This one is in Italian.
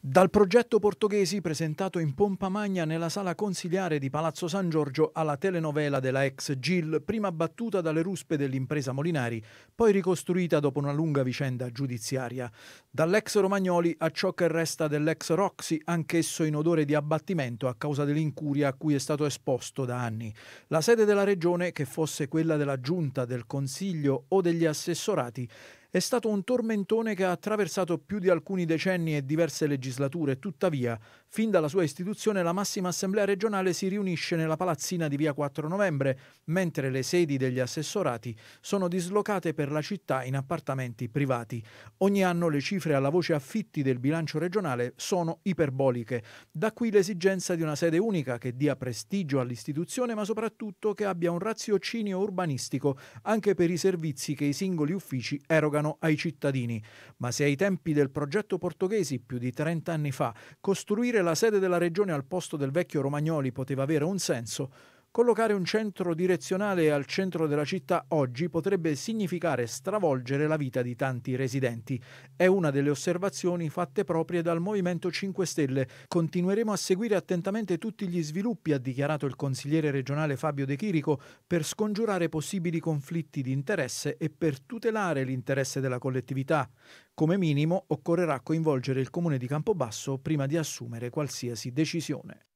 Dal progetto portoghesi presentato in pompa magna nella sala consiliare di Palazzo San Giorgio alla telenovela della ex Gil, prima battuta dalle ruspe dell'impresa Molinari, poi ricostruita dopo una lunga vicenda giudiziaria. Dall'ex Romagnoli a ciò che resta dell'ex Roxy, anch'esso in odore di abbattimento a causa dell'incuria a cui è stato esposto da anni. La sede della regione, che fosse quella della giunta, del consiglio o degli assessorati, è stato un tormentone che ha attraversato più di alcuni decenni e diverse legislature. Tuttavia, fin dalla sua istituzione, la massima assemblea regionale si riunisce nella palazzina di via 4 novembre, mentre le sedi degli assessorati sono dislocate per la città in appartamenti privati. Ogni anno le cifre alla voce affitti del bilancio regionale sono iperboliche. Da qui l'esigenza di una sede unica che dia prestigio all'istituzione, ma soprattutto che abbia un raziocinio urbanistico anche per i servizi che i singoli uffici erogano erogano ai cittadini. Ma se ai tempi del progetto portoghesi, più di 30 anni fa, costruire la sede della regione al posto del vecchio Romagnoli poteva avere un senso, Collocare un centro direzionale al centro della città oggi potrebbe significare stravolgere la vita di tanti residenti. È una delle osservazioni fatte proprie dal Movimento 5 Stelle. Continueremo a seguire attentamente tutti gli sviluppi, ha dichiarato il consigliere regionale Fabio De Chirico, per scongiurare possibili conflitti di interesse e per tutelare l'interesse della collettività. Come minimo occorrerà coinvolgere il comune di Campobasso prima di assumere qualsiasi decisione.